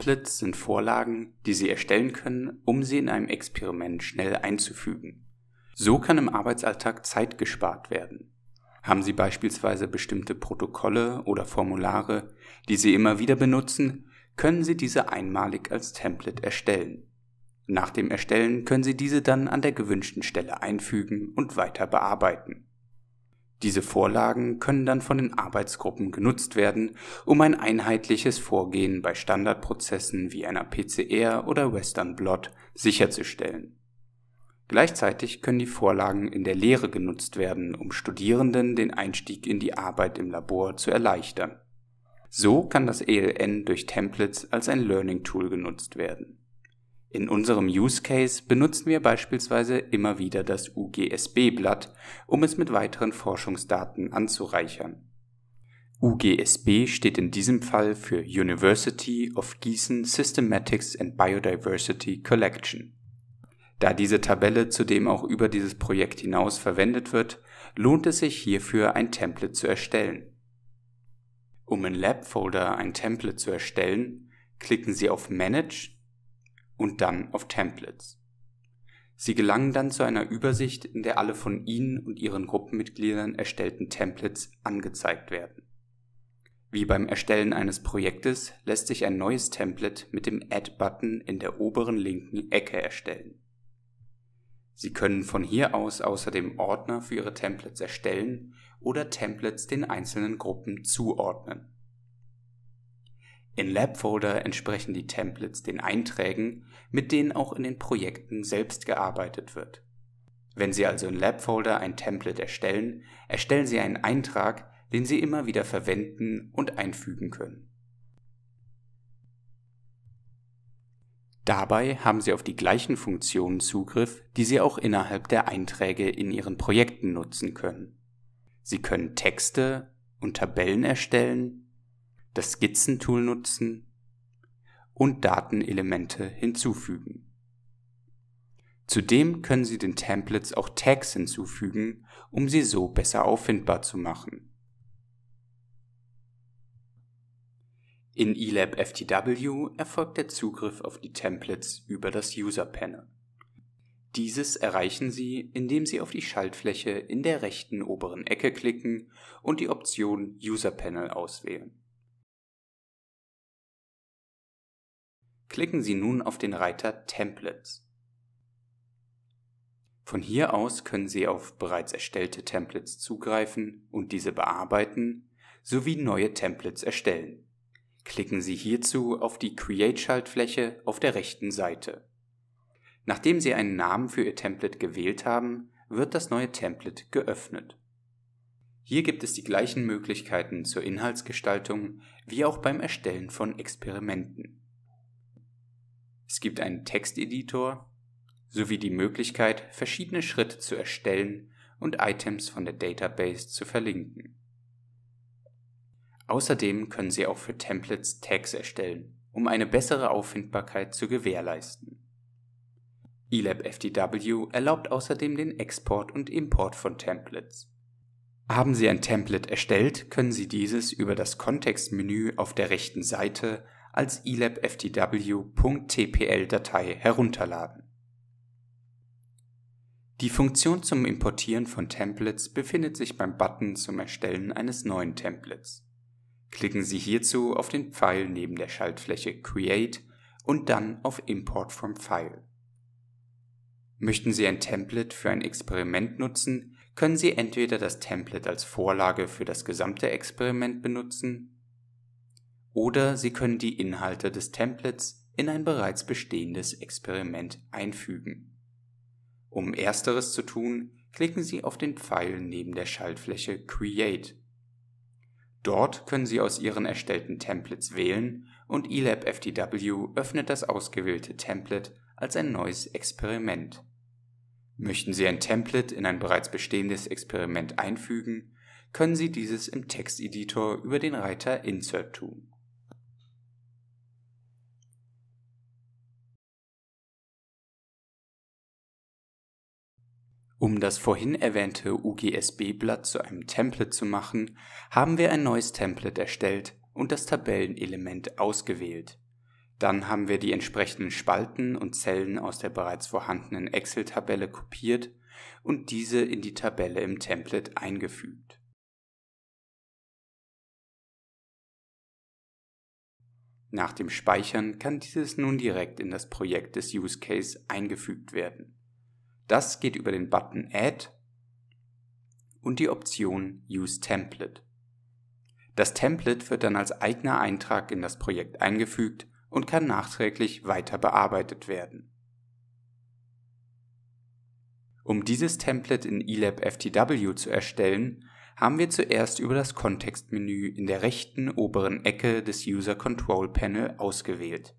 Templates sind Vorlagen, die Sie erstellen können, um sie in einem Experiment schnell einzufügen. So kann im Arbeitsalltag Zeit gespart werden. Haben Sie beispielsweise bestimmte Protokolle oder Formulare, die Sie immer wieder benutzen, können Sie diese einmalig als Template erstellen. Nach dem Erstellen können Sie diese dann an der gewünschten Stelle einfügen und weiter bearbeiten. Diese Vorlagen können dann von den Arbeitsgruppen genutzt werden, um ein einheitliches Vorgehen bei Standardprozessen wie einer PCR oder Western Blot sicherzustellen. Gleichzeitig können die Vorlagen in der Lehre genutzt werden, um Studierenden den Einstieg in die Arbeit im Labor zu erleichtern. So kann das ELN durch Templates als ein Learning Tool genutzt werden in unserem Use Case benutzen wir beispielsweise immer wieder das UGSB-Blatt, um es mit weiteren Forschungsdaten anzureichern. UGSB steht in diesem Fall für University of Gießen Systematics and Biodiversity Collection. Da diese Tabelle zudem auch über dieses Projekt hinaus verwendet wird, lohnt es sich hierfür ein Template zu erstellen. Um in Lab Folder ein Template zu erstellen, klicken Sie auf Manage und dann auf Templates. Sie gelangen dann zu einer Übersicht, in der alle von Ihnen und Ihren Gruppenmitgliedern erstellten Templates angezeigt werden. Wie beim Erstellen eines Projektes lässt sich ein neues Template mit dem Add-Button in der oberen linken Ecke erstellen. Sie können von hier aus außerdem Ordner für Ihre Templates erstellen oder Templates den einzelnen Gruppen zuordnen in LabFolder entsprechen die Templates den Einträgen, mit denen auch in den Projekten selbst gearbeitet wird. Wenn Sie also in LabFolder ein Template erstellen, erstellen Sie einen Eintrag, den Sie immer wieder verwenden und einfügen können. Dabei haben Sie auf die gleichen Funktionen Zugriff, die Sie auch innerhalb der Einträge in Ihren Projekten nutzen können. Sie können Texte und Tabellen erstellen, das Skizzentool nutzen und Datenelemente hinzufügen. Zudem können Sie den Templates auch Tags hinzufügen, um sie so besser auffindbar zu machen. In eLab FTW erfolgt der Zugriff auf die Templates über das User Panel. Dieses erreichen Sie, indem Sie auf die Schaltfläche in der rechten oberen Ecke klicken und die Option User Panel auswählen. klicken Sie nun auf den Reiter Templates. Von hier aus können Sie auf bereits erstellte Templates zugreifen und diese bearbeiten sowie neue Templates erstellen. Klicken Sie hierzu auf die Create-Schaltfläche auf der rechten Seite. Nachdem Sie einen Namen für Ihr Template gewählt haben, wird das neue Template geöffnet. Hier gibt es die gleichen Möglichkeiten zur Inhaltsgestaltung wie auch beim Erstellen von Experimenten. Es gibt einen Texteditor sowie die Möglichkeit, verschiedene Schritte zu erstellen und Items von der Database zu verlinken. Außerdem können Sie auch für Templates Tags erstellen, um eine bessere Auffindbarkeit zu gewährleisten. ELAB FDW erlaubt außerdem den Export und Import von Templates. Haben Sie ein Template erstellt, können Sie dieses über das Kontextmenü auf der rechten Seite als elabftw.tpl-Datei herunterladen. Die Funktion zum Importieren von Templates befindet sich beim Button zum Erstellen eines neuen Templates. Klicken Sie hierzu auf den Pfeil neben der Schaltfläche Create und dann auf Import from File. Möchten Sie ein Template für ein Experiment nutzen, können Sie entweder das Template als Vorlage für das gesamte Experiment benutzen oder Sie können die Inhalte des Templates in ein bereits bestehendes Experiment einfügen. Um ersteres zu tun, klicken Sie auf den Pfeil neben der Schaltfläche Create. Dort können Sie aus Ihren erstellten Templates wählen und eLab FTW öffnet das ausgewählte Template als ein neues Experiment. Möchten Sie ein Template in ein bereits bestehendes Experiment einfügen, können Sie dieses im Texteditor über den Reiter Insert tun. Um das vorhin erwähnte UGSB-Blatt zu einem Template zu machen, haben wir ein neues Template erstellt und das Tabellenelement ausgewählt. Dann haben wir die entsprechenden Spalten und Zellen aus der bereits vorhandenen Excel-Tabelle kopiert und diese in die Tabelle im Template eingefügt. Nach dem Speichern kann dieses nun direkt in das Projekt des Use Case eingefügt werden. Das geht über den Button Add und die Option Use Template. Das Template wird dann als eigener Eintrag in das Projekt eingefügt und kann nachträglich weiter bearbeitet werden. Um dieses Template in ELAB FTW zu erstellen, haben wir zuerst über das Kontextmenü in der rechten oberen Ecke des User Control Panel ausgewählt.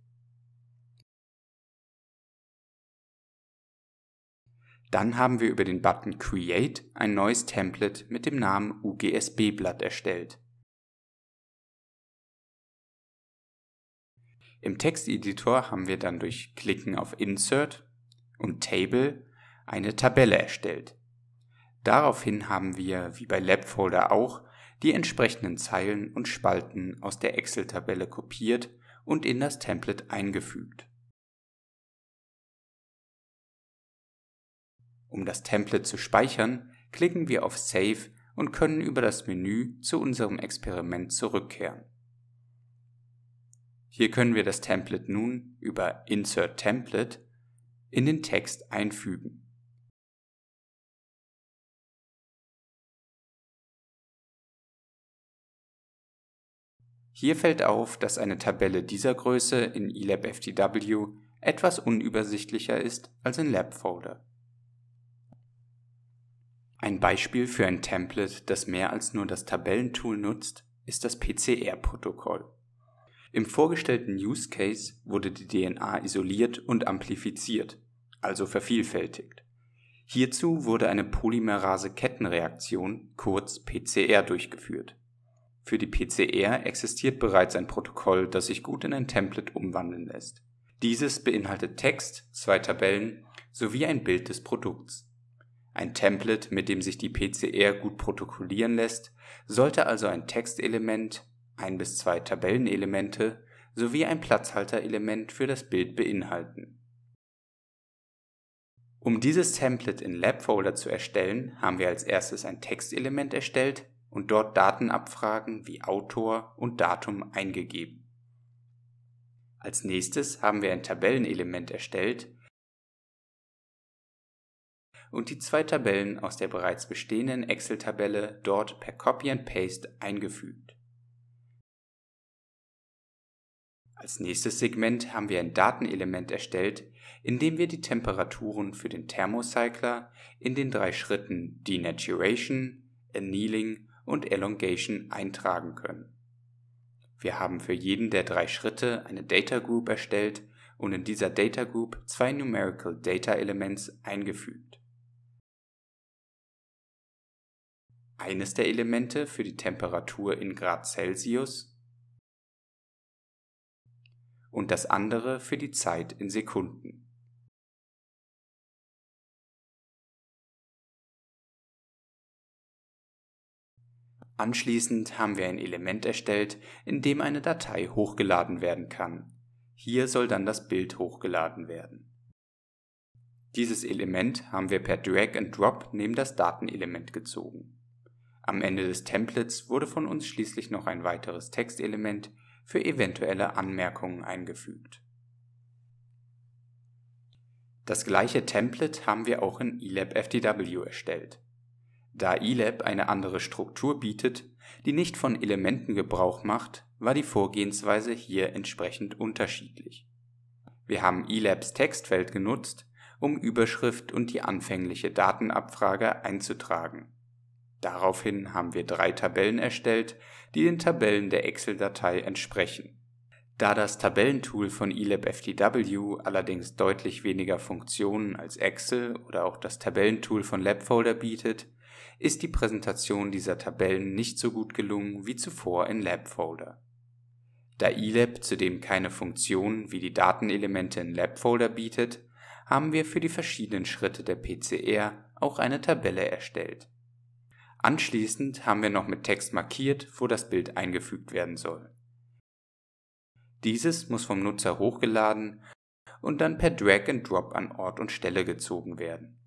Dann haben wir über den Button Create ein neues Template mit dem Namen UGSB-Blatt erstellt. Im Texteditor haben wir dann durch Klicken auf Insert und Table eine Tabelle erstellt. Daraufhin haben wir, wie bei LabFolder auch, die entsprechenden Zeilen und Spalten aus der Excel-Tabelle kopiert und in das Template eingefügt. Um das Template zu speichern, klicken wir auf Save und können über das Menü zu unserem Experiment zurückkehren. Hier können wir das Template nun über Insert Template in den Text einfügen. Hier fällt auf, dass eine Tabelle dieser Größe in ELAB FTW etwas unübersichtlicher ist als in LabFolder. Ein Beispiel für ein Template, das mehr als nur das Tabellentool nutzt, ist das PCR-Protokoll. Im vorgestellten Use Case wurde die DNA isoliert und amplifiziert, also vervielfältigt. Hierzu wurde eine Polymerase-Kettenreaktion, kurz PCR, durchgeführt. Für die PCR existiert bereits ein Protokoll, das sich gut in ein Template umwandeln lässt. Dieses beinhaltet Text, zwei Tabellen sowie ein Bild des Produkts. Ein Template, mit dem sich die PCR gut protokollieren lässt, sollte also ein Textelement, ein bis zwei Tabellenelemente sowie ein Platzhalterelement für das Bild beinhalten. Um dieses Template in Labfolder zu erstellen, haben wir als erstes ein Textelement erstellt und dort Datenabfragen wie Autor und Datum eingegeben. Als nächstes haben wir ein Tabellenelement erstellt und die zwei Tabellen aus der bereits bestehenden Excel-Tabelle dort per Copy and Paste eingefügt. Als nächstes Segment haben wir ein Datenelement erstellt, in dem wir die Temperaturen für den Thermocycler in den drei Schritten Denaturation, Annealing und Elongation eintragen können. Wir haben für jeden der drei Schritte eine Data Group erstellt und in dieser Data Group zwei Numerical Data Elements eingefügt. eines der Elemente für die Temperatur in Grad Celsius und das andere für die Zeit in Sekunden. Anschließend haben wir ein Element erstellt, in dem eine Datei hochgeladen werden kann. Hier soll dann das Bild hochgeladen werden. Dieses Element haben wir per Drag and Drop neben das Datenelement gezogen. Am Ende des Templates wurde von uns schließlich noch ein weiteres Textelement für eventuelle Anmerkungen eingefügt. Das gleiche Template haben wir auch in eLab FTW erstellt. Da eLab eine andere Struktur bietet, die nicht von Elementen Gebrauch macht, war die Vorgehensweise hier entsprechend unterschiedlich. Wir haben eLabs Textfeld genutzt, um Überschrift und die anfängliche Datenabfrage einzutragen Daraufhin haben wir drei Tabellen erstellt, die den Tabellen der Excel-Datei entsprechen. Da das Tabellentool von eLab eLabFTW allerdings deutlich weniger Funktionen als Excel oder auch das Tabellentool von LabFolder bietet, ist die Präsentation dieser Tabellen nicht so gut gelungen wie zuvor in LabFolder. Da eLab zudem keine Funktionen wie die Datenelemente in LabFolder bietet, haben wir für die verschiedenen Schritte der PCR auch eine Tabelle erstellt Anschließend haben wir noch mit Text markiert, wo das Bild eingefügt werden soll. Dieses muss vom Nutzer hochgeladen und dann per Drag and Drop an Ort und Stelle gezogen werden